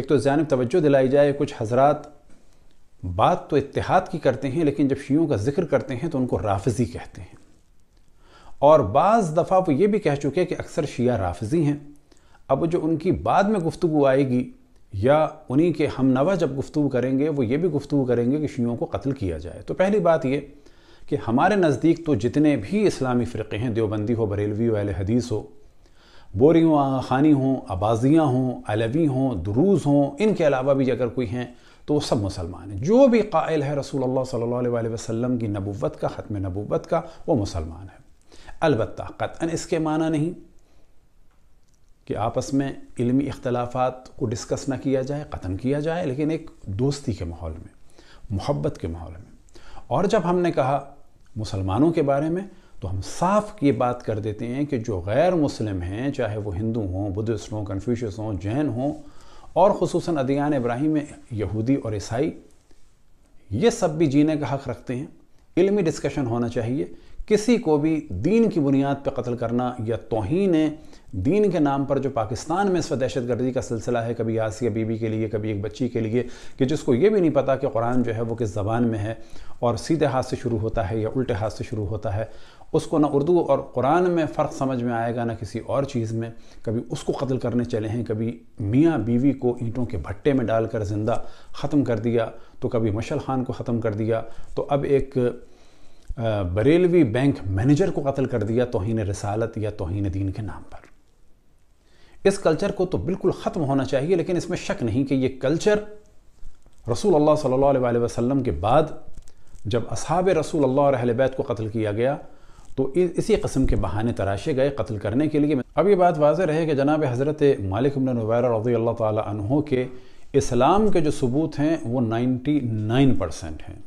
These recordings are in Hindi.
एक तो जानब तवज्जो दिलाई जाए कुछ हजरात बात तो इतिहाद की करते हैं लेकिन जब शीयों का जिक्र करते हैं तो उनको राफजी कहते हैं और बाज़ दफ़ा वो ये भी कह चुके हैं कि अक्सर शिया राफजी हैं अब जो उनकी बाद में गुफ्तु आएगी या उन्हीं के हम नवा जब गुफ्तु करेंगे वो ये भी गुफ्तु करेंगे कि शीयों को कत्ल किया जाए तो पहली बात ये कि हमारे नज़दीक तो जितने भी इस्लामी फ़िरक़े हैं देवबंदी हो बरेलवी हो हदीस हो बोरी खानी हों आबाजियाँ हों अलवी हों दरूज़ हों इनके अलावा भी अगर कोई हैं तो वो सब मुसलमान हैं जो भी कायल है रसूल अलैहि वसम की नबूत का ख़त्म नबूत का वो मुसलमान है अलबत् कतन इसके माना नहीं कि आपस में इलमी इख्तलाफात को डिस्कस ना किया जाए ख़त्म किया जाए लेकिन एक दोस्ती के माहौल में मोहब्बत के माहौल में और जब हमने कहा मुसलमानों के बारे में तो हम साफ ये बात कर देते हैं कि जो गैर मुस्लिम हैं चाहे वो हिंदू हों बुद्धिस्ट हों कन्फ्यूशस हों जैन हों और खसूस अदियान इब्राहिम में यहूदी और ईसाई ये सब भी जीने का हक़ रखते हैं इलमी डिस्कशन होना चाहिए किसी को भी दीन की बुनियाद पर कत्ल करना या तोहन दीन के नाम पर जो पाकिस्तान में इस वक्त दहशत गर्दी का सिलसिला है कभी आसिया बीबी के लिए कभी एक बच्ची के लिए कि जिसको ये भी नहीं पता कि कुरान जो है वो किस ज़बान में है और सीधे हाथ से शुरू होता है या उल्टे हाथ से शुरू होता है उसको ना उर्दू और कुरान में फ़र्क समझ में आएगा ना किसी और चीज़ में कभी उसको कत्ल करने चले हैं कभी मियाँ बीवी को ईंटों के भट्टे में डालकर ज़िंदा ख़त्म कर दिया तो कभी मशल ख़ान को ख़त्म कर दिया तो अब एक बरेलवी बैंक मैनेजर को कत्ल कर दिया तोहन रसालत या तोहन दीन के नाम पर इस कल्चर को तो बिल्कुल ख़त्म होना चाहिए लेकिन इसमें शक नहीं कि यह कल्चर रसूल अल्लाह सल्लल्लाहु अलैहि वसल्लम के बाद जब असहाब रसूल अल्लाह और को कत्ल किया गया तो इसी कस्म के बहाने तराशे गए कत्ल करने के लिए अब ये बात वाज रहे कि जनाब हज़रत मालिक उमन नवैर रजी अल्लाह तहों के इस्लाम के जो सबूत हैं वो नाइन परसेंट हैं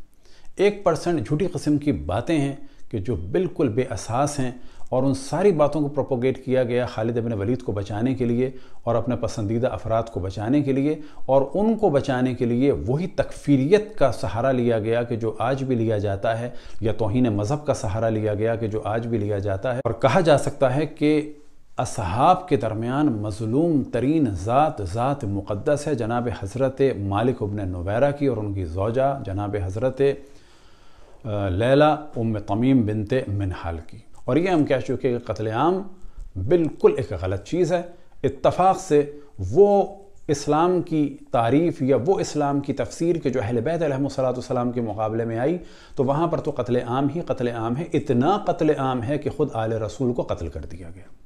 एक परसेंट झूठी कस्म की बातें हैं कि जो बिल्कुल बेअसास हैं और उन सारी बातों को प्रोपोगेट किया गया खालिद अबिन वलीद को बचाने के लिए और अपने पसंदीदा अफराद को बचाने के लिए और उनको बचाने के लिए वही तकफीरियत का सहारा लिया गया कि जो आज भी लिया जाता है या तोहन मज़हब का सहारा लिया गया कि जो आज भी लिया जाता है और कहा जा सकता है कि असहाब के दरमियान मजलूम तरीन ज़ात ज़ात मुक़दस है जनाब हज़रत मालिक उबन नवैरा की और उनकी जोजा जनाब हज़रत लैला उम तमीम बिनते मिनहाल की और ये हम कह चुके हैं कत्लेआम बिल्कुल एक गलत चीज़ है इत्तफाक़ से वो इस्लाम की तारीफ़ या वो इस्लाम की तफसीर के जो अहल बैतम के मुकाबले में आई तो वहाँ पर तो कत्ल आम ही कत्ल आम है इतना कत्ल आम है कि ख़ुद आल रसूल को कत्ल कर दिया गया